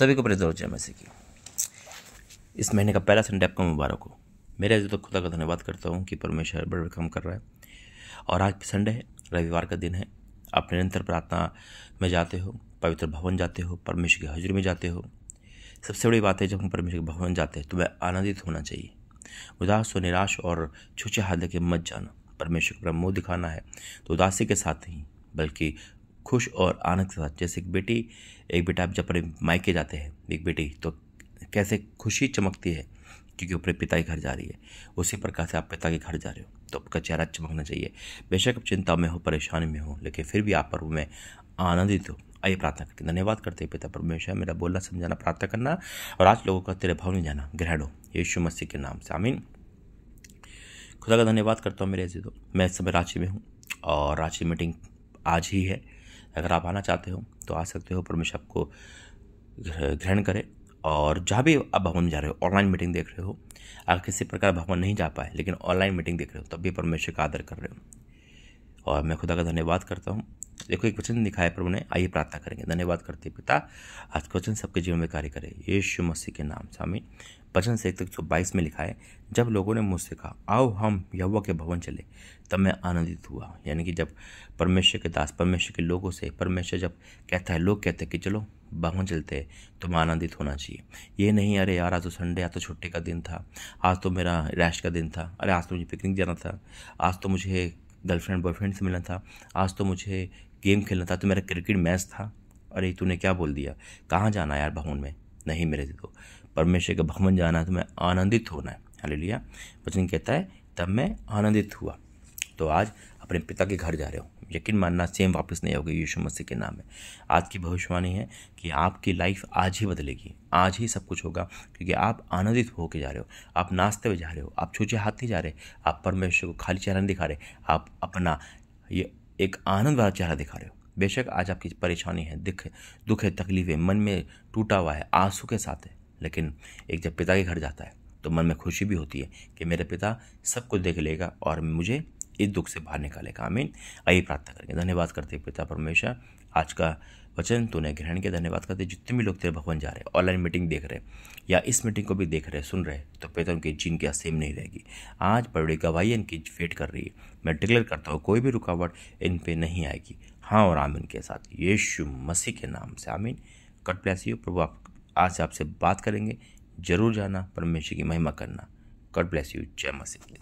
सभी को प्रेज मैसे की इस महीने का पहला संडे आपको मुबारक हो मेरे जो तो खुदा का धन्यवाद करता हूँ कि परमेश्वर बड़े काम कर रहा है और आज भी संडे है रविवार का दिन है आप निरंतर प्रार्थना में जाते हो पवित्र भवन जाते हो परमेश्वर की हजूरी में जाते हो सबसे बड़ी बात है जब हम परमेश्वर के भवन जाते हैं तो वह आनंदित होना चाहिए उदास व निराश और छुचे हाथ के मत जाना परमेश्वर का मुँह दिखाना है तो उदासी के साथ नहीं बल्कि खुश और आनंद के साथ जैसे एक बेटी एक बेटा जब अपने मायके जाते हैं एक बेटी तो कैसे खुशी चमकती है क्योंकि अपने पिता के घर जा रही है उसी प्रकार से आप पिता के घर जा रहे हो तो आपका चेहरा चमकना चाहिए बेशक आप चिंता में हो परेशानी में हो लेकिन फिर भी आप पर्व में आनंदित हो आइए प्रार्थना करते धन्यवाद करते हैं पिता परमेश्वर मेरा बोलना समझाना प्रार्थना करना और आज लोगों का तेरे भाव नहीं जाना ग्रहण हो यीशु मसीह के नाम से आमीन खुदा का धन्यवाद करता हूँ मेरे ऐसे तो मैं इस समय रांची में हूँ और रांची मीटिंग आज ही है अगर आप आना चाहते हो तो आ सकते हो परमेश आपको ग्रहण करे और जहाँ भी आप भवन जा रहे हो ऑनलाइन मीटिंग देख रहे हो अगर किसी प्रकार भवन नहीं जा पाए लेकिन ऑनलाइन मीटिंग देख रहे हो तब भी परमेश्वर का आदर कर रहे हो और मैं खुदा का धन्यवाद करता हूँ देखो एक वचन दिखाया प्रभु ने आइए प्रार्थना करेंगे धन्यवाद करते पिता आज का वचन सबके जीवन में कार्य करे यीशु मसीह के नाम स्वामी वचन से एक तक सौ बाईस में लिखा है जब लोगों ने मुझसे कहा आओ हम यहुआ के भवन चले तब मैं आनंदित हुआ यानी कि जब परमेश्वर के दास परमेश्वर के लोगों से परमेश्वर जब कहता है लोग कहते हैं कि चलो भवन चलते हैं तो आनंदित होना चाहिए ये नहीं अरे यार आज तो संडे आज तो छुट्टी का दिन था आज तो मेरा रेस्ट का दिन था अरे आज तो मुझे पिकनिक जाना था आज तो मुझे गर्लफ्रेंड बॉयफ्रेंड से मिलना था आज तो मुझे गेम खेलना था तो मेरा क्रिकेट मैच था अरे तूने क्या बोल दिया कहाँ जाना यार भवन में नहीं मेरे तो परमेश्वर का भवन जाना है तो मैं आनंदित होना है हाँ लिया वचन कहता है तब मैं आनंदित हुआ तो आज अपने पिता के घर जा रहे हूँ यकीन मानना सेम वापस नहीं होगी यीशु मसीह के नाम में आज की भविष्यवाणी है कि आपकी लाइफ आज ही बदलेगी आज ही सब कुछ होगा क्योंकि आप आनंदित होकर जा रहे हो आप नाश्ते हुए जा रहे हो आप छूचे हाथ नहीं जा रहे आप परमेश्वर को खाली चेहरा नहीं दिखा रहे आप अपना ये एक आनंद वाला चेहरा दिखा रहे हो बेशक आज आपकी परेशानी है दिख दुख है तकलीफ़ें मन में टूटा हुआ है आंसू के साथ है लेकिन एक जब पिता के घर जाता है तो मन में खुशी भी होती है कि मेरे पिता सब कुछ देख लेगा और मुझे इस दुख से बाहर निकालेगा आमीन आइए प्रार्थना करेंगे धन्यवाद करते पिता परमेश्वर आज का वचन तूने ग्रहण किया धन्यवाद करते जितने भी लोग तेरे भवन जा रहे हैं ऑनलाइन मीटिंग देख रहे हैं या इस मीटिंग को भी देख रहे सुन रहे तो पिता उनकी जीन की असीम नहीं रहेगी आज बड़ी गवाही इनकी वेट कर रही है मैं डिक्लेयर करता हूँ कोई भी रुकावट इन पर नहीं आएगी हाँ और आमिन के साथ यीशु मसीह के नाम से आमीन कट ब्लेस यू प्रभु आप आज से आपसे बात करेंगे जरूर जाना परमेश्वर की महिमा करना कट ब्लेस यू जय मसीह